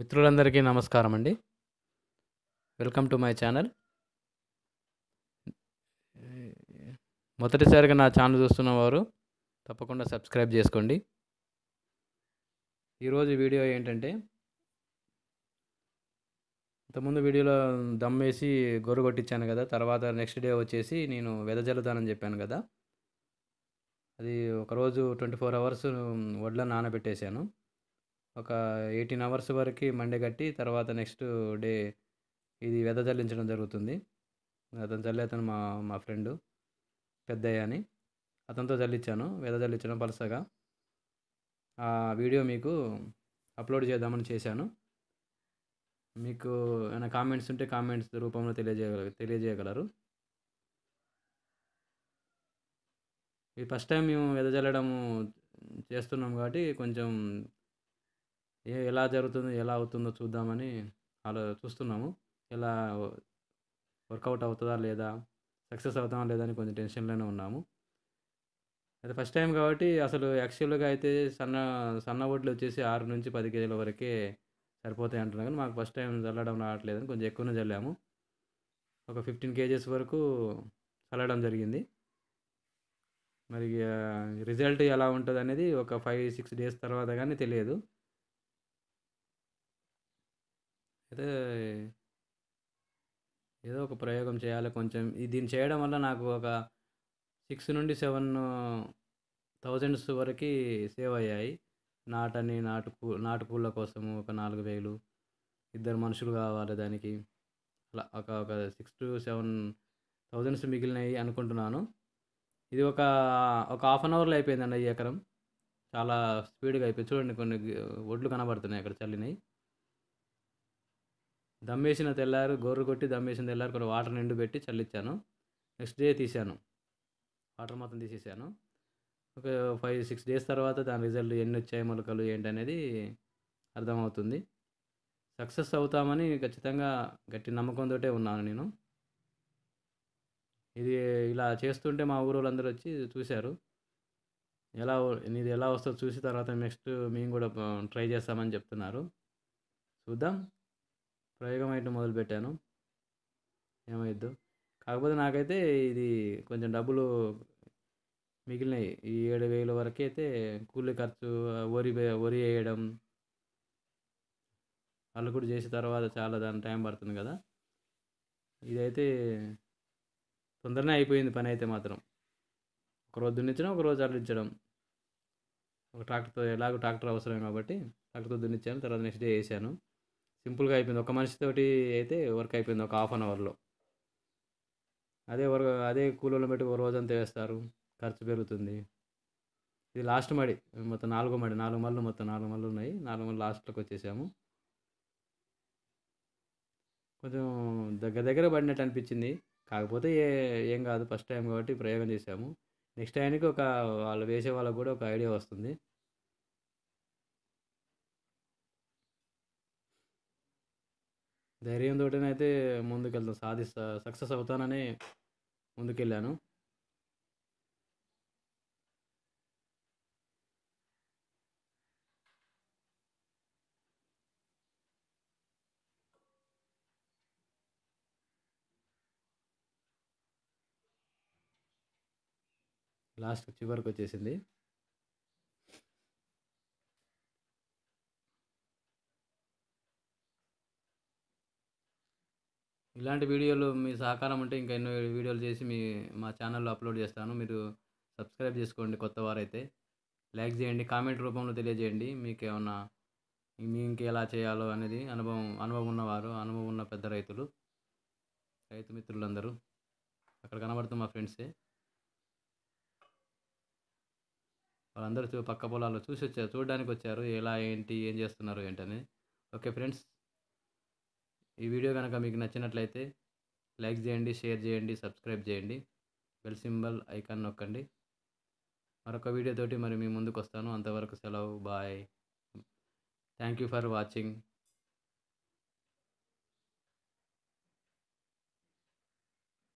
మిత్రులందరికీ నమస్కారం అండి వెల్కమ్ టు మై ఛానల్ మొదటిసారిగా నా ఛానల్ చూస్తున్న వారు తప్పకుండా సబ్స్క్రైబ్ చేసుకోండి ఈరోజు వీడియో ఏంటంటే ఇంతకుముందు వీడియోలో దమ్ వేసి గొర్రె కొట్టించాను కదా తర్వాత నెక్స్ట్ డే వచ్చేసి నేను వెదజల్లుతానని చెప్పాను కదా అది ఒకరోజు ట్వంటీ ఫోర్ అవర్స్ వడ్ల నానబెట్టేశాను ఒక ఎయిటీన్ అవర్స్ వరకు మండే కట్టి తర్వాత నెక్స్ట్ డే ఇది వెద చల్లించడం జరుగుతుంది అతను చల్లే అతను మా మా ఫ్రెండు పెద్దయ్య అని అతనితో చల్లించాను వెద చల్లించడం పలసగా ఆ వీడియో మీకు అప్లోడ్ చేద్దామని చేశాను మీకు ఏమైనా కామెంట్స్ ఉంటే కామెంట్స్ రూపంలో తెలియజేయగల తెలియజేయగలరు ఇది ఫస్ట్ టైం మేము వెదజల్లడం చేస్తున్నాం కాబట్టి కొంచెం ఏ ఎలా జరుగుతుందో ఎలా అవుతుందో చూద్దామని అలా చూస్తున్నాము ఎలా వర్కౌట్ అవుతుందా లేదా సక్సెస్ అవుతుందా లేదా అని కొంచెం టెన్షన్లోనే ఉన్నాము అది ఫస్ట్ టైం కాబట్టి అసలు యాక్చువల్గా అయితే సన్న సన్న ఓట్లు వచ్చేసి ఆరు నుంచి పది కేజీల వరకే సరిపోతాయి అంటున్నాను కానీ మాకు ఫస్ట్ టైం చల్లడం రావట్లేదని కొంచెం ఎక్కువనే చల్లాము ఒక ఫిఫ్టీన్ కేజీస్ వరకు చల్లడం జరిగింది మరి రిజల్ట్ ఎలా ఉంటుంది అనేది ఒక ఫైవ్ సిక్స్ డేస్ తర్వాత కానీ తెలియదు అయితే ఏదో ఒక ప్రయోగం చేయాలి కొంచెం దీన్ని చేయడం వల్ల నాకు ఒక సిక్స్ నుండి సెవెన్ థౌజండ్స్ వరకు సేవ్ అయ్యాయి నాటని నాటు నాటుకూళ్ళ కోసము ఒక నాలుగు వేలు ఇద్దరు మనుషులు కావాలి దానికి అలా ఒక ఒక సిక్స్ టు సెవెన్ థౌజండ్స్ మిగిలినాయి అనుకుంటున్నాను ఇది ఒక ఒక హాఫ్ అన్ అవర్లో అయిపోయిందండి ఈ ఎకరం చాలా స్పీడ్గా అయిపోయింది చూడండి కొన్ని ఒడ్లు కనబడుతున్నాయి అక్కడ చల్లినాయి దమ్మేసిన తెల్లారు గొర్రె కొట్టి దమ్మేసిన తెల్లారు కొన్ని వాటర్ నిండు పెట్టి చల్లించాను నెక్స్ట్ డే తీశాను వాటర్ మొత్తం తీసేసాను ఒక ఫైవ్ సిక్స్ డేస్ తర్వాత దాని రిజల్ట్ ఎన్ని వచ్చాయి మొలకలు ఏంటనేది అర్థమవుతుంది సక్సెస్ అవుతామని ఖచ్చితంగా గట్టి నమ్మకంతో ఉన్నాను నేను ఇది ఇలా చేస్తుంటే మా ఊరోళ్ళందరూ వచ్చి చూశారు ఎలా నీది ఎలా వస్తుందో చూసి తర్వాత నెక్స్ట్ మేము కూడా ట్రై చేస్తామని చెప్తున్నారు చూద్దాం ప్రయోగం అయితే మొదలుపెట్టాను ఏమైద్దు కాకపోతే నాకైతే ఇది కొంచెం డబ్బులు మిగిలినాయి ఈ ఏడు వేల వరకు అయితే కూలి ఖర్చు వరి వరి వేయడం అల్లుకుడు కూడా చేసిన తర్వాత చాలా దాని టైం పడుతుంది కదా ఇదైతే తొందరనే అయిపోయింది పని అయితే మాత్రం ఒకరోజు దున్నించడం ఒకరోజు అల్లించడం ఒక ట్రాక్టర్తో ఎలాగో ట్రాక్టర్ అవసరం కాబట్టి ట్రాక్టర్తో దున్నించాను తర్వాత నెక్స్ట్ డే వేసాను సింపుల్గా అయిపోయింది ఒక మనిషితోటి అయితే వర్క్ అయిపోయింది ఒక హాఫ్ అన్ అవర్లో అదే వర్క్ అదే కూలర్లో పెట్టి ఒక రోజంతా వేస్తారు ఖర్చు పెరుగుతుంది ఇది లాస్ట్ మడి మొత్తం నాలుగో మడి నాలుగు మళ్ళు మొత్తం నాలుగు మళ్ళు ఉన్నాయి నాలుగు మళ్ళు లాస్ట్లోకి వచ్చేసాము కొంచెం దగ్గర దగ్గర పడినట్టు అనిపించింది కాకపోతే ఏ ఏం కాదు ఫస్ట్ టైం కాబట్టి ప్రయోగం చేసాము నెక్స్ట్ టైంకి ఒక వాళ్ళు వేసే వాళ్ళకు కూడా ఒక ఐడియా వస్తుంది ధైర్యంతోటనైతే ముందుకెళ్తాను సాధిస్తా సక్సెస్ అవుతానని ముందుకెళ్ళాను లాస్ట్ చివరికి వచ్చేసింది ఇలాంటి వీడియోలు మీ సహకారం ఉంటే ఇంకా ఎన్నో వీడియోలు చేసి మీ మా ఛానల్లో అప్లోడ్ చేస్తాను మీరు సబ్స్క్రైబ్ చేసుకోండి కొత్త వారైతే లైక్ చేయండి కామెంట్ రూపంలో తెలియజేయండి మీకు ఏమన్నా మీ ఎలా చేయాలో అనేది అనుభవం అనుభవం ఉన్నవారు అనుభవం ఉన్న పెద్ద రైతులు రైతు మిత్రులందరూ అక్కడ కనబడుతుంది మా ఫ్రెండ్సే వాళ్ళందరూ పక్క పొలాల్లో చూసి వచ్చారు చూడడానికి వచ్చారు ఎలా ఏంటి ఏం చేస్తున్నారు ఏంటని ఓకే ఫ్రెండ్స్ ఈ వీడియో కనుక మీకు నచ్చినట్లయితే లైక్ చేయండి షేర్ చేయండి సబ్స్క్రైబ్ చేయండి బెల్ సింబల్ ఐకాన్ నొక్కండి మరొక వీడియోతోటి మరి మీ ముందుకు వస్తాను అంతవరకు సెలవు bye thank you for watching